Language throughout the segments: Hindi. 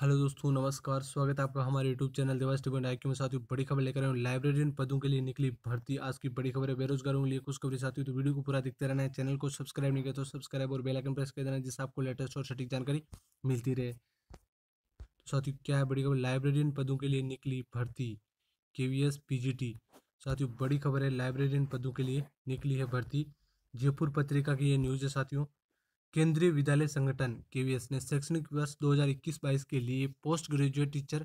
हेलो दोस्तों नमस्कार स्वागत है आपका हमारे यूट्यूब चैनल देवा स्टूडेंट आई में साथियों बड़ी खबर लेकर आए लाइब्रेरियन पदों के लिए निकली भर्ती आज की बड़ी खबर है बेरोजगारों के लिए कुछ खबरें साथियों तो वीडियो को पूरा दिखते रहना है चैनल को सब्सक्राइब नहीं किया तो सब्सक्राइब और बेलाइकन प्रेस कर देना जिससे आपको लेटेस्ट और सटीक जानकारी मिलती रहे तो साथियों क्या है बड़ी खबर लाइब्रेरियन पदों के लिए निकली भर्ती K V S P G T साथियों बड़ी खबर है लाइब्रेरियन पदों के लिए निकली है भर्ती जयपुर पत्रिका की ये न्यूज़ है साथियों केंद्रीय विद्यालय संगठन के ने शैक्षणिक वर्ष 2021-22 के लिए post graduate teacher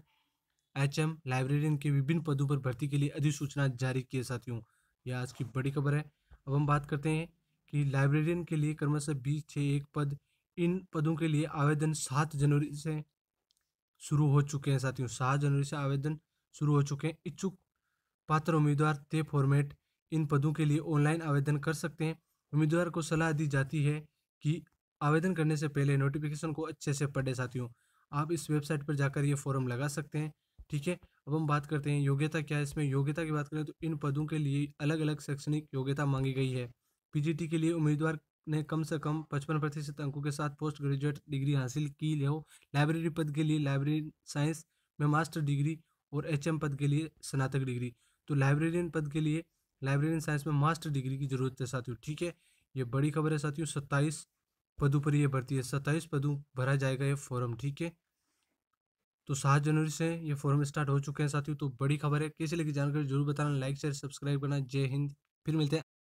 H M librarian के विभिन्न पदों पर भर्ती के लिए अधिसूचना जारी किए है साथियों यह आज की बड़ी खबर है अब हम बात करते हैं कि लाइब्रेरियन के लिए क्रमशः बीस छः एक पद इन पदों के लिए आवेदन सात जनवरी से शुरू हो चुके हैं साथियों सात जनवरी से आवेदन शुरू हो चुके हैं इच्छुक पात्र उम्मीदवार ते फॉर्मेट इन पदों के लिए ऑनलाइन आवेदन कर सकते हैं उम्मीदवार को सलाह दी जाती है कि आवेदन करने से पहले नोटिफिकेशन को अच्छे से पढ़े साथियों आप इस वेबसाइट पर जाकर ये फॉर्म लगा सकते हैं ठीक है अब हम बात करते हैं योग्यता क्या है इसमें योग्यता की बात करें तो इन पदों के लिए अलग अलग शैक्षणिक योग्यता मांगी गई है पी के लिए उम्मीदवार ने कम से कम पचपन प्रतिशत अंकों के साथ पोस्ट ग्रेजुएट डिग्री हासिल की हो लाइब्रेरी पद के लिए लाइब्रेरी साइंस में मास्टर डिग्री और एच पद के लिए स्नातक डिग्री तो लाइब्रेरियन पद के लिए लाइब्रेरियन साइंस में मास्टर डिग्री की जरूरत है साथियों ठीक है ये बड़ी खबर है साथियों सत्ताईस पदों पर यह भर्ती है सत्ताईस पदों भरा जाएगा ये फॉर्म ठीक है तो सात जनवरी से ये फॉर्म स्टार्ट हो चुके हैं साथियों तो बड़ी खबर है कैसे लेके जानकारी जरूर बताना लाइक शेयर सब्सक्राइब करना जय हिंद फिर मिलते हैं